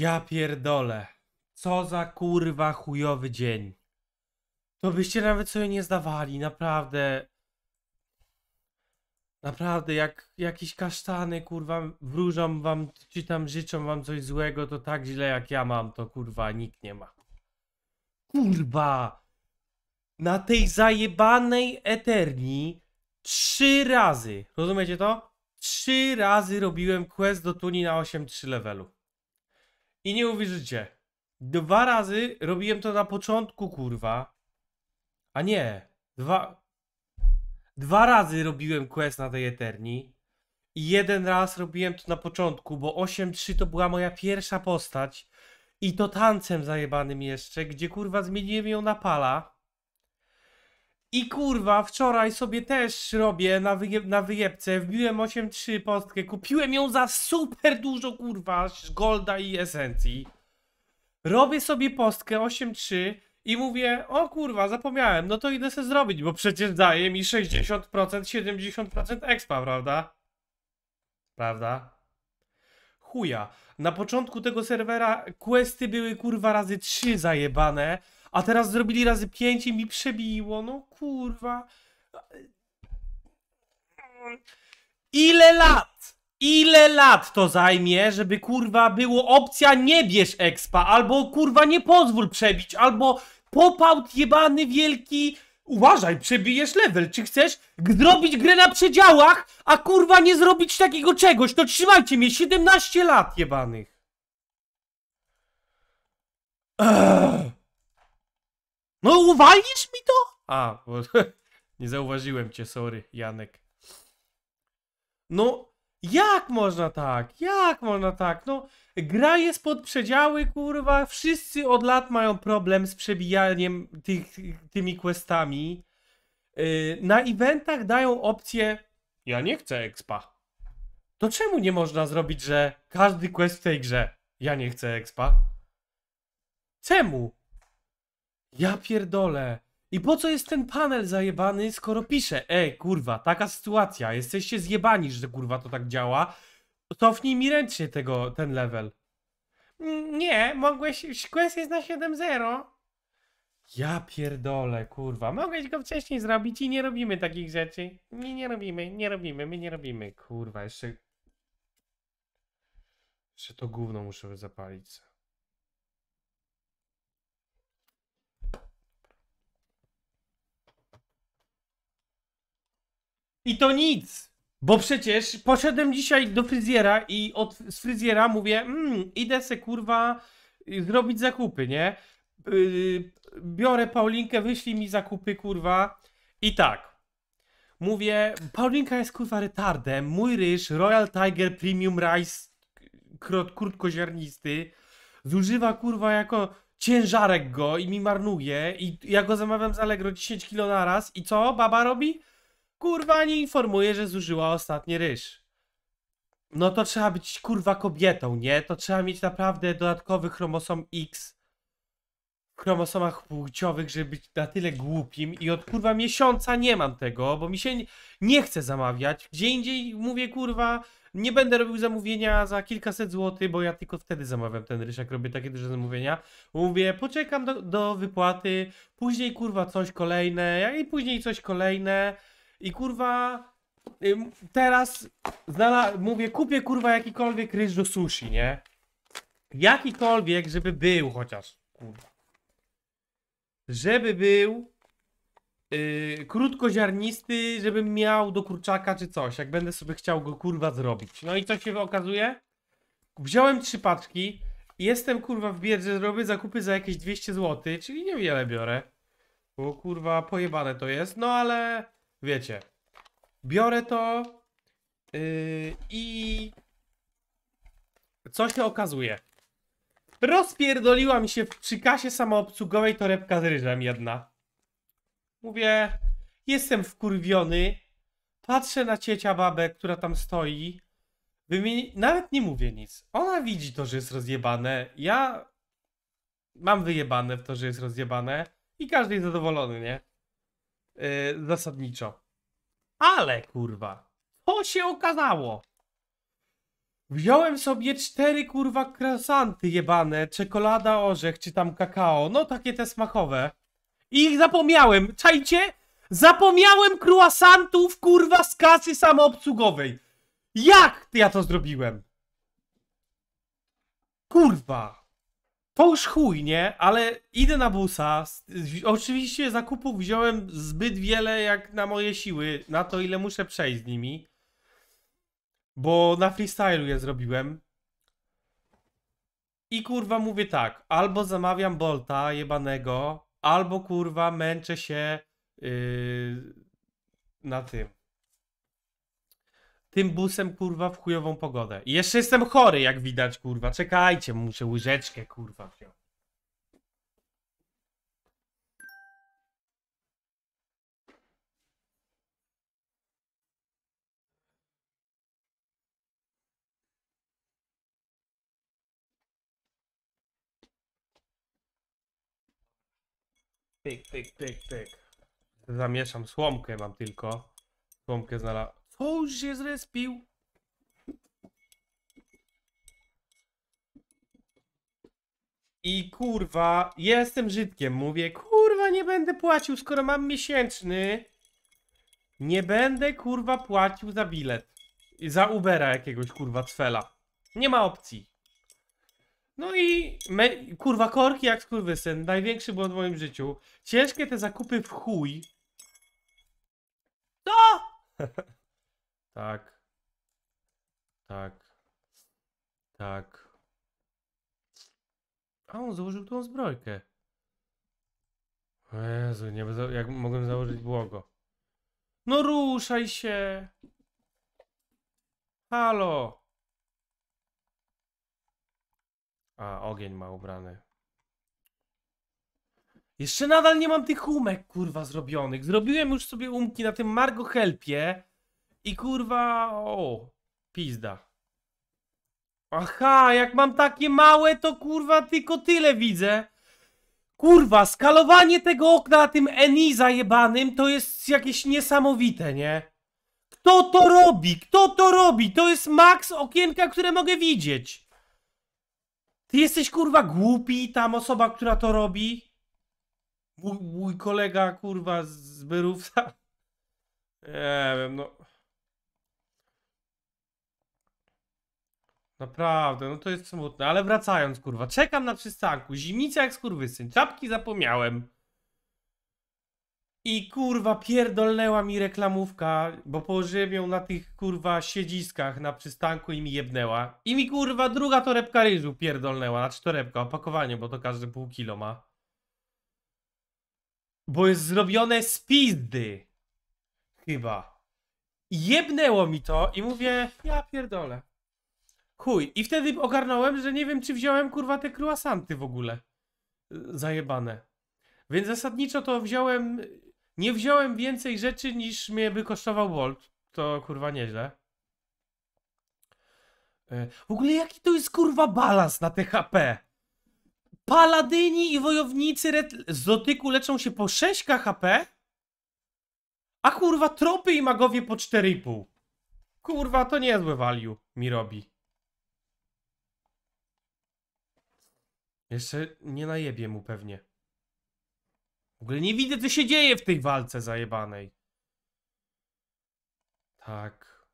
Ja pierdolę. Co za kurwa chujowy dzień. To byście nawet sobie nie zdawali, naprawdę. Naprawdę, jak jakieś kasztany, kurwa, wróżą wam, czy tam życzą wam coś złego, to tak źle jak ja mam, to kurwa nikt nie ma. Kurwa! Na tej zajebanej Eterni trzy razy, rozumiecie to? Trzy razy robiłem quest do tuni na 8-3 levelu. I nie uwierzycie. Dwa razy robiłem to na początku, kurwa. A nie. Dwa. Dwa razy robiłem quest na tej Eterni. I jeden raz robiłem to na początku, bo 8-3 to była moja pierwsza postać. I to tancem zajebanym jeszcze, gdzie kurwa zmieniłem ją na pala. I kurwa, wczoraj sobie też robię na, wyje na wyjebce, wbiłem 8.3 postkę, kupiłem ją za super dużo kurwa, golda i esencji. Robię sobie postkę 8.3 i mówię, o kurwa, zapomniałem, no to idę sobie zrobić, bo przecież daje mi 60%, 70% expa, prawda? Prawda? Chuja. Na początku tego serwera questy były kurwa razy 3 zajebane, a teraz zrobili razy 5 i mi przebiło. No kurwa. Ile lat? Ile lat to zajmie, żeby kurwa było opcja nie bierz expa, albo kurwa nie pozwól przebić, albo popałt jebany wielki. Uważaj, przebijesz level. Czy chcesz zrobić grę na przedziałach, a kurwa nie zrobić takiego czegoś? To trzymajcie mnie, 17 lat jebanych. Ech. No uwalisz mi to? A, bo nie zauważyłem cię, sorry, Janek. No, jak można tak? Jak można tak? No, gra jest pod przedziały, kurwa. Wszyscy od lat mają problem z przebijaniem tych, tymi questami. Yy, na eventach dają opcję ja nie chcę expa. To czemu nie można zrobić, że każdy quest w tej grze ja nie chcę expa? Czemu? Ja pierdolę. I po co jest ten panel zajebany, skoro pisze, ej, kurwa, taka sytuacja, jesteście zjebani, że kurwa to tak działa, cofnij mi ręcznie tego, ten level. Nie, mogłeś, quest jest na 7.0. Ja pierdolę, kurwa, mogłeś go wcześniej zrobić i nie robimy takich rzeczy. Nie, nie robimy, nie robimy, my nie robimy, kurwa, jeszcze... Jeszcze to gówno muszę zapalić. I to nic. Bo przecież poszedłem dzisiaj do fryzjera i od z fryzjera mówię, mm, idę se kurwa y, zrobić zakupy, nie? Yy, biorę Paulinkę, wyślij mi zakupy, kurwa. I tak. Mówię, Paulinka jest kurwa retardem, mój ryż Royal Tiger Premium Rice krot, krótkoziarnisty zużywa kurwa jako ciężarek go i mi marnuje i ja go zamawiam z Allegro 10 kilo na raz i co baba robi? kurwa nie informuje, że zużyła ostatni ryż. No to trzeba być kurwa kobietą, nie? To trzeba mieć naprawdę dodatkowy chromosom X w chromosomach płciowych, żeby być na tyle głupim i od kurwa miesiąca nie mam tego, bo mi się nie chce zamawiać. Gdzie indziej mówię kurwa, nie będę robił zamówienia za kilkaset złotych, bo ja tylko wtedy zamawiam ten ryż, jak robię takie duże zamówienia. Mówię, poczekam do, do wypłaty, później kurwa coś kolejne, i później coś kolejne i kurwa teraz znala- mówię, kupię kurwa jakikolwiek ryż do sushi, nie? Jakikolwiek, żeby był chociaż, kurwa. Żeby był yy, krótkoziarnisty, żebym miał do kurczaka czy coś, jak będę sobie chciał go kurwa zrobić. No i co się okazuje? Wziąłem trzy paczki, jestem kurwa w bierze, zrobię zakupy za jakieś 200 zł, czyli niewiele biorę. Bo kurwa pojebane to jest, no ale wiecie, biorę to yy, i co się okazuje? Rozpierdoliła mi się w przykasie samoobsługowej torebka z ryżem jedna. Mówię, jestem wkurwiony, patrzę na ciecia babę, która tam stoi, Wymieni... Nawet nie mówię nic. Ona widzi to, że jest rozjebane. Ja mam wyjebane w to, że jest rozjebane. I każdy jest zadowolony, nie? Yy, zasadniczo. Ale kurwa, to się okazało. Wziąłem sobie cztery kurwa krasanty jebane, czekolada, orzech czy tam kakao, no takie te smakowe. I ich zapomniałem, czajcie? Zapomniałem kruasantów kurwa z kasy samoobsługowej. Jak ja to zrobiłem? Kurwa to już chuj, nie? Ale idę na busa. Oczywiście zakupów wziąłem zbyt wiele jak na moje siły, na to ile muszę przejść z nimi. Bo na freestylu je zrobiłem. I kurwa mówię tak, albo zamawiam Bolta jebanego, albo kurwa męczę się yy, na tym tym busem, kurwa, w chujową pogodę. I jeszcze jestem chory, jak widać, kurwa. Czekajcie, muszę łyżeczkę, kurwa, wziąć. Pyk, pyk, pyk, pyk. Zamieszam słomkę mam tylko. Słomkę znalazłem. Co się zrespił? I kurwa, jestem Żydkiem, mówię, kurwa nie będę płacił, skoro mam miesięczny. Nie będę kurwa płacił za bilet. Za Ubera jakiegoś kurwa cfela. Nie ma opcji. No i me, kurwa korki jak skurwysyn, największy błąd w moim życiu. Ciężkie te zakupy w chuj. To! Tak. Tak. Tak. A on założył tą zbrojkę. O Jezu, nie, jak mogłem założyć błogo. No ruszaj się! Halo! A, ogień ma ubrany. Jeszcze nadal nie mam tych umek, kurwa, zrobionych. Zrobiłem już sobie umki na tym Margo Helpie. I kurwa, o, pizda. Aha, jak mam takie małe, to kurwa tylko tyle widzę. Kurwa, skalowanie tego okna tym Eni zajebanym to jest jakieś niesamowite, nie? Kto to robi? Kto to robi? To jest maks okienka, które mogę widzieć. Ty jesteś kurwa głupi, tam osoba, która to robi? Mój, mój kolega kurwa z Byrówca? Nie wiem, no. Naprawdę, no to jest smutne, ale wracając, kurwa, czekam na przystanku, zimnica jak skurwysyn, czapki zapomniałem. I kurwa pierdolnęła mi reklamówka, bo położyłem ją na tych kurwa siedziskach na przystanku i mi jebnęła. I mi kurwa druga torebka ryżu pierdolnęła, znaczy torebka, opakowanie, bo to każde pół kilo ma. Bo jest zrobione z pizdy. Chyba. jebnęło mi to i mówię, ja pierdolę. Chuj. I wtedy ogarnąłem, że nie wiem, czy wziąłem kurwa te kruasanty w ogóle. Zajebane. Więc zasadniczo to wziąłem. Nie wziąłem więcej rzeczy niż mnie by kosztował Bolt. To kurwa nieźle. E, w ogóle jaki to jest kurwa balans na THP? Paladyni i wojownicy z dotyku leczą się po 6 HP? A kurwa tropy i magowie po 4,5. Kurwa to niezły value mi robi. Jeszcze nie najebie mu pewnie. W ogóle nie widzę, co się dzieje w tej walce zajebanej. Tak.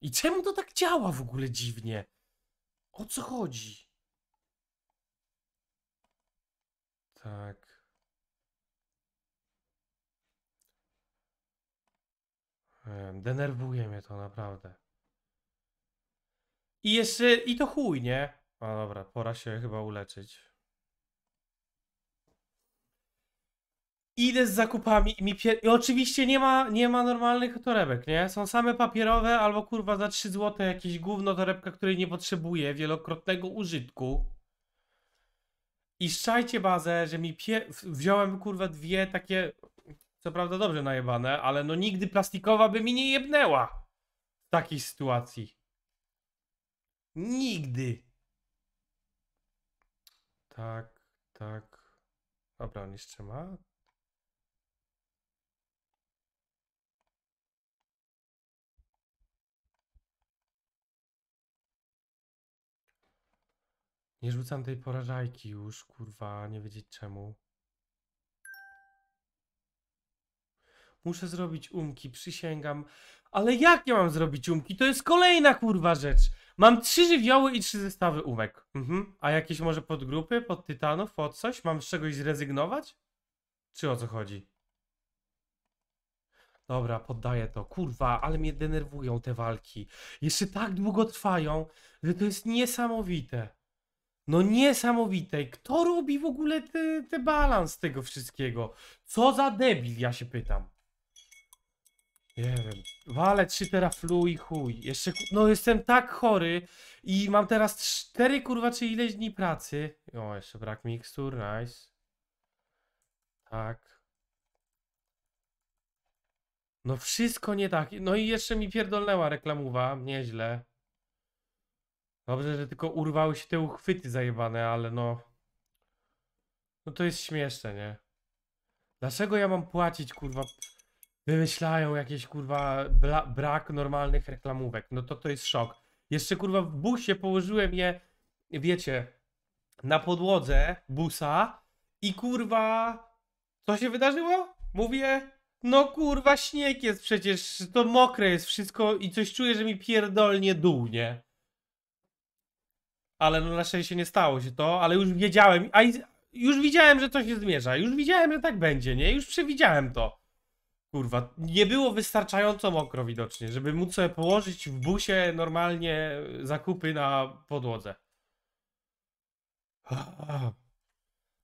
I czemu to tak działa w ogóle dziwnie? O co chodzi? Tak. Denerwuje mnie to naprawdę. I jeszcze, i to chuj, nie? dobra, pora się chyba uleczyć. Idę z zakupami i mi pier... I oczywiście nie ma, nie ma normalnych torebek, nie? Są same papierowe albo kurwa za 3 zł jakieś gówno torebka, której nie potrzebuję, wielokrotnego użytku. I szczajcie bazę, że mi pie... wziąłem kurwa dwie takie, co prawda dobrze najebane, ale no nigdy plastikowa by mi nie jebnęła w takiej sytuacji. Nigdy tak, tak. Dobra, on jeszcze ma. Nie rzucam tej porażajki już, kurwa, nie wiedzieć czemu. Muszę zrobić umki, przysięgam. Ale jak ja mam zrobić umki? To jest kolejna kurwa rzecz. Mam trzy żywioły i trzy zestawy umek. Mhm. A jakieś może podgrupy, pod tytanów, pod coś? Mam z czegoś zrezygnować? Czy o co chodzi? Dobra, poddaję to. Kurwa, ale mnie denerwują te walki. Jeszcze tak długo trwają, że to jest niesamowite. No niesamowite. Kto robi w ogóle ten te balans tego wszystkiego? Co za debil, ja się pytam. Nie wiem. Wale 3 teraflu i chuj. Jeszcze, no jestem tak chory i mam teraz 4 kurwa czy ileś dni pracy. O, jeszcze brak mikstur, nice. Tak. No wszystko nie tak. No i jeszcze mi pierdolnęła reklamowa, nieźle. Dobrze, że tylko urwały się te uchwyty zajebane, ale no... No to jest śmieszne, nie? Dlaczego ja mam płacić, kurwa, wymyślają jakieś kurwa bla, brak normalnych reklamówek. No to to jest szok. Jeszcze kurwa w busie położyłem je, wiecie, na podłodze busa i kurwa co się wydarzyło? Mówię, no kurwa śnieg jest przecież, to mokre jest wszystko i coś czuję, że mi pierdolnie dół, nie? Ale no na szczęście nie stało się to, ale już wiedziałem, a już widziałem, że to się zmierza, już widziałem, że tak będzie, nie? Już przewidziałem to. Kurwa, nie było wystarczająco mokro widocznie, żeby móc sobie położyć w busie normalnie zakupy na podłodze.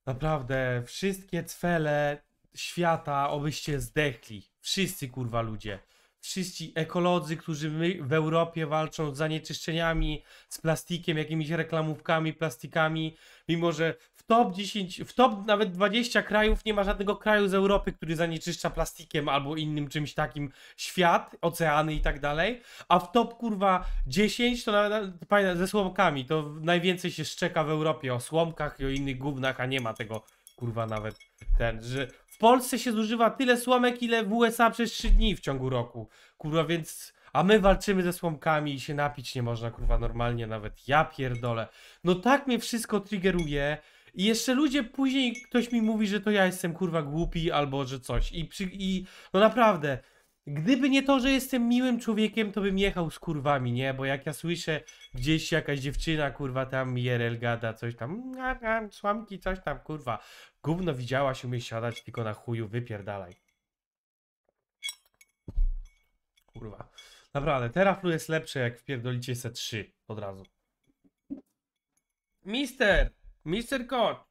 Naprawdę, wszystkie cwele świata, obyście zdechli. Wszyscy kurwa ludzie. Wszyscy ekolodzy, którzy w Europie walczą z zanieczyszczeniami, z plastikiem, jakimiś reklamówkami, plastikami, mimo że top 10, w top nawet 20 krajów nie ma żadnego kraju z Europy, który zanieczyszcza plastikiem albo innym czymś takim świat, oceany i tak dalej. A w top kurwa 10 to nawet, pamiętam, ze słomkami to najwięcej się szczeka w Europie o słomkach i o innych gównach, a nie ma tego kurwa nawet ten, że w Polsce się zużywa tyle słomek, ile w USA przez 3 dni w ciągu roku. Kurwa, więc. A my walczymy ze słomkami i się napić nie można, kurwa, normalnie nawet. Ja pierdolę. No tak mnie wszystko triggeruje. I jeszcze ludzie później, ktoś mi mówi, że to ja jestem kurwa głupi albo że coś. I, przy, i no naprawdę, gdyby nie to, że jestem miłym człowiekiem, to bym jechał z kurwami, nie? Bo jak ja słyszę gdzieś jakaś dziewczyna, kurwa, tam Jerelgada gada, coś tam, a, słamki, coś tam, kurwa. Gówno widziałaś, umie siadać tylko na chuju, wypierdalaj. Kurwa. Naprawdę, Teraflu jest lepsze, jak wpierdolicie se 3 od razu. Mister! Mister Kot,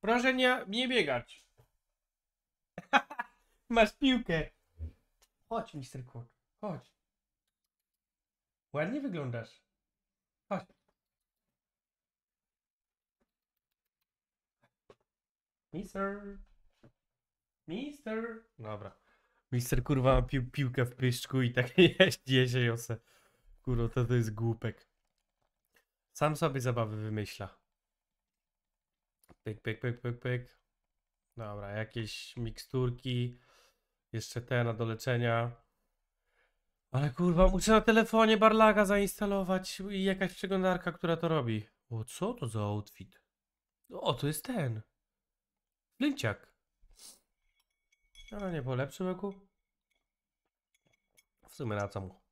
proszę nie, nie biegać. Masz piłkę. Chodź, Mister Kot, chodź. Ładnie wyglądasz. Chodź. Mister. Mister. Dobra. Mister kurwa ma piłkę w pryszczku i tak jeździ się Kurwa, to, to jest głupek. Sam sobie zabawy wymyśla. Pyk, pyk, pyk, pyk, pyk. Dobra, jakieś miksturki. Jeszcze te na doleczenia. Ale kurwa, muszę na telefonie Barlaga zainstalować i jakaś przeglądarka, która to robi. O, co to za outfit? O, to jest ten. Linciak. No nie po lepszym W sumie na co mu?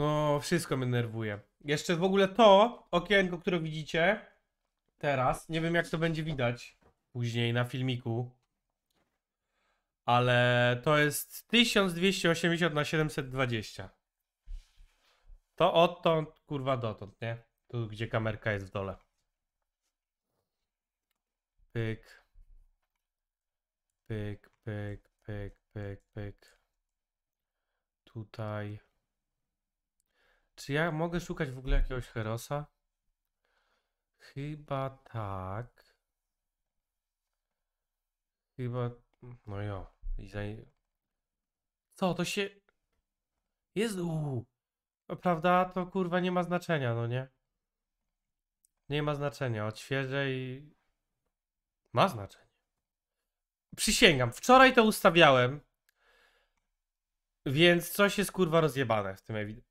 No, wszystko mnie nerwuje. Jeszcze w ogóle to okienko, które widzicie teraz, nie wiem jak to będzie widać później na filmiku, ale to jest 1280 na 720. To odtąd, kurwa, dotąd, nie? Tu, gdzie kamerka jest w dole. Pyk. Pyk, pyk, pyk, pyk, pyk. Tutaj. Czy ja mogę szukać w ogóle jakiegoś Herosa? Chyba tak. Chyba... No jo. Co, to się... Jest... Uuu. Prawda? To kurwa nie ma znaczenia, no nie? Nie ma znaczenia. Odświeżę i... Ma znaczenie. Przysięgam. Wczoraj to ustawiałem. Więc coś jest kurwa rozjebane w tym ewidentnie.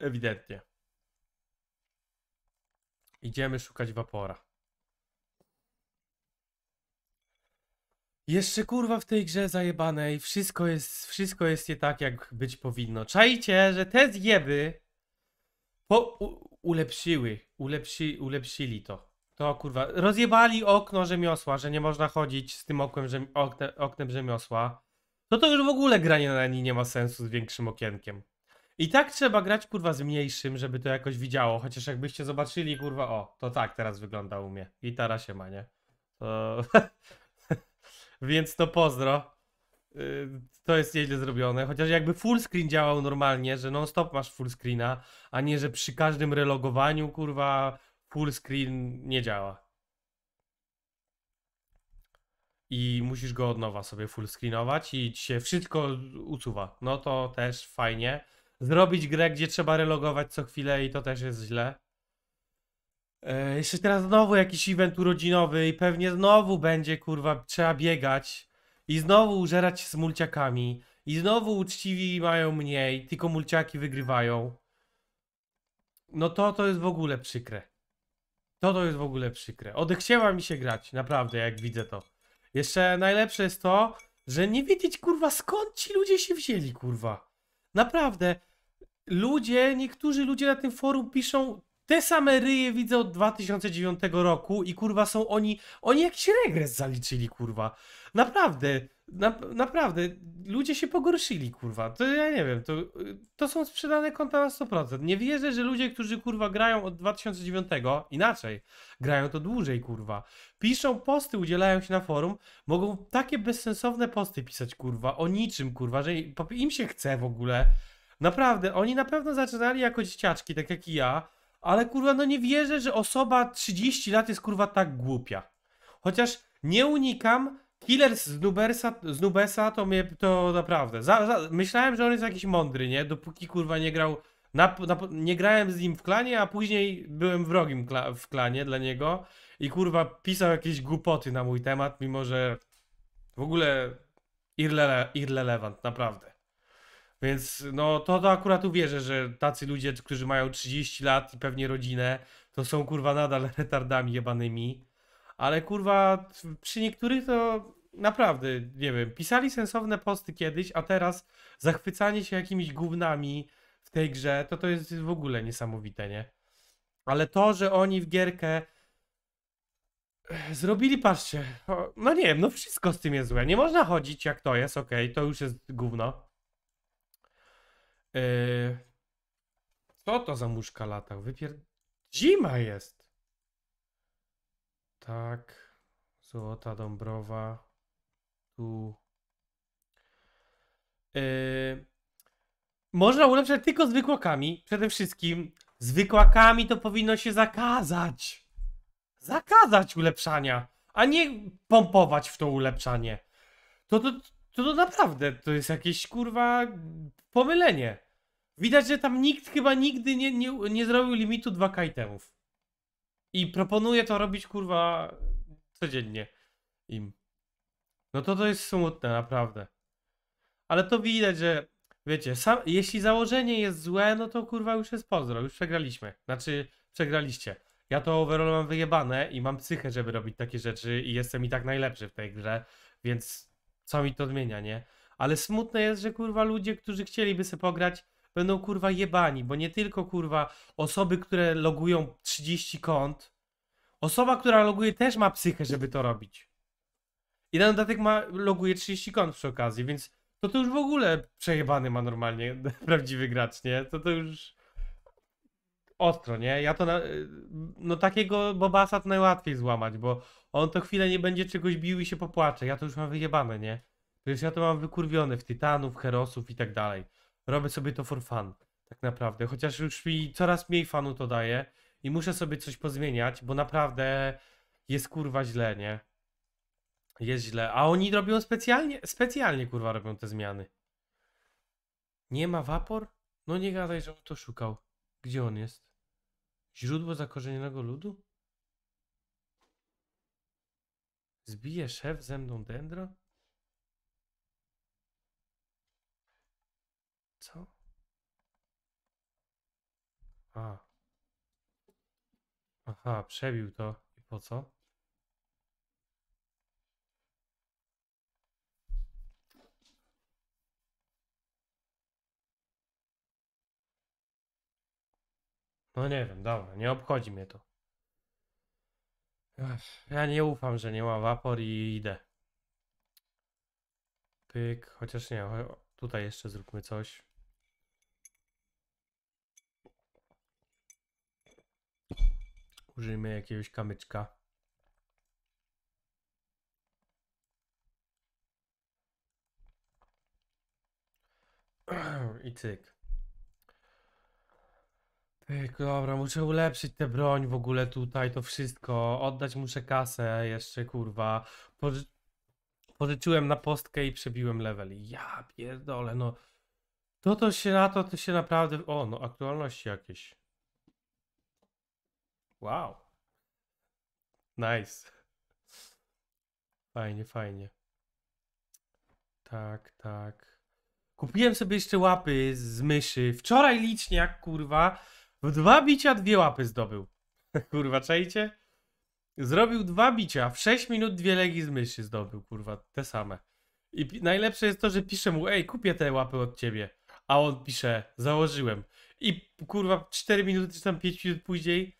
Ewidentnie. Idziemy szukać wapora. Jeszcze kurwa w tej grze zajebanej wszystko jest, wszystko jest nie tak, jak być powinno. Czajcie, że te zjeby po, u, ulepszyły, ulepsi, ulepsili to. To kurwa, rozjebali okno rzemiosła, że nie można chodzić z tym oknem, że oknem, oknem rzemiosła. No to już w ogóle granie na linii nie ma sensu z większym okienkiem. I tak trzeba grać kurwa z mniejszym, żeby to jakoś widziało. Chociaż jakbyście zobaczyli kurwa, o, to tak teraz wygląda u mnie. Gitara się ma, nie? To... Więc to pozdro. Y, to jest nieźle zrobione. Chociaż jakby full screen działał normalnie, że non-stop masz full screena, a nie, że przy każdym relogowaniu kurwa full screen nie działa. i musisz go od nowa sobie full screenować i ci się wszystko usuwa. No to też fajnie zrobić grę, gdzie trzeba relogować co chwilę i to też jest źle. Yy, jeszcze teraz znowu jakiś event urodzinowy i pewnie znowu będzie, kurwa, trzeba biegać i znowu użerać z mulciakami i znowu uczciwi mają mniej, tylko mulciaki wygrywają. No to to jest w ogóle przykre. To to jest w ogóle przykre. Odechciała mi się grać, naprawdę, jak widzę to. Jeszcze najlepsze jest to, że nie wiedzieć, kurwa, skąd ci ludzie się wzięli, kurwa. Naprawdę, ludzie, niektórzy ludzie na tym forum piszą te same ryje widzę od 2009 roku i kurwa są oni, oni jakiś regres zaliczyli kurwa. Naprawdę, na, naprawdę, ludzie się pogorszyli kurwa. To ja nie wiem, to, to są sprzedane konta na 100%. Nie wierzę, że ludzie, którzy kurwa grają od 2009, inaczej, grają to dłużej kurwa. Piszą posty, udzielają się na forum, mogą takie bezsensowne posty pisać kurwa, o niczym kurwa, że im się chce w ogóle. Naprawdę, oni na pewno zaczynali jako dzieciaczki, tak jak i ja, ale kurwa, no nie wierzę, że osoba 30 lat jest kurwa tak głupia. Chociaż nie unikam, Killer z, Nubersa, z Nubesa to mnie to naprawdę. Za, za, myślałem, że on jest jakiś mądry, nie? Dopóki kurwa nie grał. Na, na, nie grałem z nim w klanie, a później byłem wrogiem kla, w klanie dla niego i kurwa pisał jakieś głupoty na mój temat, mimo że w ogóle irle irrelevant, naprawdę. Więc no to, to akurat uwierzę, że tacy ludzie, którzy mają 30 lat i pewnie rodzinę, to są kurwa nadal retardami jebanymi. Ale kurwa przy niektórych to naprawdę, nie wiem, pisali sensowne posty kiedyś, a teraz zachwycanie się jakimiś gównami w tej grze, to to jest w ogóle niesamowite, nie? Ale to, że oni w gierkę zrobili, patrzcie, no nie wiem, no wszystko z tym jest złe. Nie można chodzić jak to jest, okej, okay, to już jest gówno Yy, co to za muszka lata? Wypier... Zima jest! Tak. Złota Dąbrowa. Tu. Yy, można ulepszać tylko zwykłakami. Przede wszystkim zwykłakami to powinno się zakazać. Zakazać ulepszania, a nie pompować w to ulepszanie. To, to, to, no to naprawdę to jest jakieś kurwa pomylenie. Widać, że tam nikt chyba nigdy nie, nie, nie zrobił limitu 2K itemów. I proponuje to robić kurwa codziennie im. No to to jest smutne, naprawdę. Ale to widać, że wiecie, sam, jeśli założenie jest złe, no to kurwa już jest pozdro, już przegraliśmy. Znaczy, przegraliście. Ja to overall mam wyjebane i mam psychę, żeby robić takie rzeczy i jestem i tak najlepszy w tej grze, więc co mi to odmienia, nie? Ale smutne jest, że kurwa ludzie, którzy chcieliby sobie pograć, będą kurwa jebani, bo nie tylko kurwa osoby, które logują 30 kont. Osoba, która loguje też ma psychę, żeby to robić. I na dodatek ma, loguje 30 kont przy okazji, więc to to już w ogóle przejebany ma normalnie prawdziwy gracz, nie? To to już ostro, nie? Ja to. Na... Y, no takiego Bobasa to najłatwiej złamać, bo on to chwilę nie będzie czegoś bił i się popłacze. Ja to już mam wyjebane, nie? Przecież ja to mam wykurwione w Titanów, Herosów i tak dalej. Robię sobie to for fun, tak naprawdę. Chociaż już mi coraz mniej fanu to daje i muszę sobie coś pozmieniać, bo naprawdę jest kurwa źle, nie? Jest źle. A oni robią specjalnie, specjalnie kurwa robią te zmiany. Nie ma wapor? No nie gadaj, że on to szukał. Gdzie on jest? Źródło zakorzenionego ludu? Zbije szef ze mną dendro? Co? A. Aha, przebił to. I po co? No nie wiem, dobra, nie obchodzi mnie to. Ja nie ufam, że nie ma wapor i idę. Pyk, chociaż nie, tutaj jeszcze zróbmy coś. Użyjmy jakiegoś kamyczka. I cyk. Ej, dobra, muszę ulepszyć tę broń w ogóle tutaj, to wszystko. Oddać muszę kasę jeszcze, kurwa. Poży pożyczyłem na postkę i przebiłem level. Ja pierdolę, no. To to się na to, to się naprawdę... O, no aktualności jakieś. Wow. Nice. Fajnie, fajnie. Tak, tak. Kupiłem sobie jeszcze łapy z myszy. Wczoraj licznie, jak kurwa. W dwa bicia dwie łapy zdobył. kurwa, czajcie? Zrobił dwa bicia, w 6 minut dwie legi z myszy zdobył, kurwa, te same. I najlepsze jest to, że piszę mu, ej, kupię te łapy od ciebie. A on pisze, założyłem. I kurwa, 4 minuty czy tam 5 minut później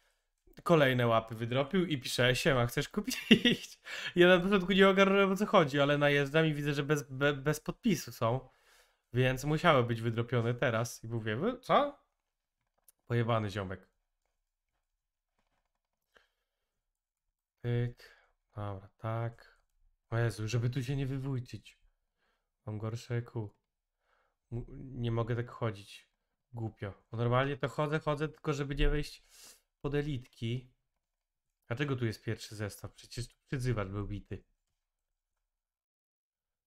kolejne łapy wydropił i pisze, siema, chcesz kupić? ja na początku nie ogarnąłem o co chodzi, ale najeżdżam i widzę, że bez, be, bez podpisu są. Więc musiały być wydropione teraz. I mówię, co? Pojebany ziomek. Pyk. Dobra, tak. O Jezu, żeby tu się nie wywójcić. Mam gorsze ku. Nie mogę tak chodzić. Głupio. Bo normalnie to chodzę, chodzę, tylko żeby nie wejść pod elitki. Dlaczego tu jest pierwszy zestaw? Przecież tu przyzywać był bity.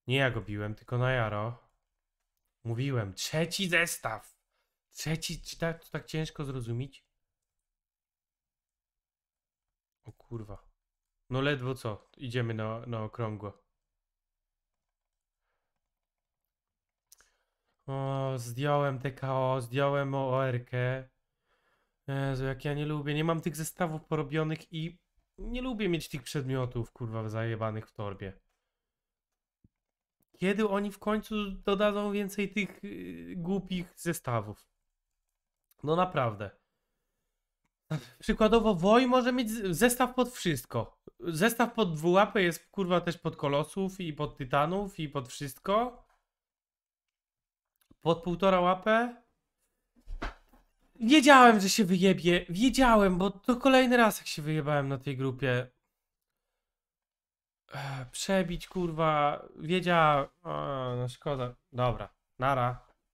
Nie ja go biłem, tylko na jaro. Mówiłem, trzeci zestaw. Trzeci, czy tak, to tak ciężko zrozumieć? O kurwa. No ledwo co, idziemy na, na okrągło. O, zdjąłem TKO, zdjąłem ORK. Jezu, jak ja nie lubię, nie mam tych zestawów porobionych i nie lubię mieć tych przedmiotów, kurwa, zajebanych w torbie. Kiedy oni w końcu dodadzą więcej tych y, głupich zestawów? No naprawdę. Przykładowo Woj może mieć zestaw pod wszystko. Zestaw pod dwułapy jest kurwa też pod kolosów i pod tytanów i pod wszystko. Pod półtora łapę. Wiedziałem, że się wyjebie. Wiedziałem, bo to kolejny raz jak się wyjebałem na tej grupie. Przebić kurwa. Wiedziałem. O, no szkoda. Dobra. Nara.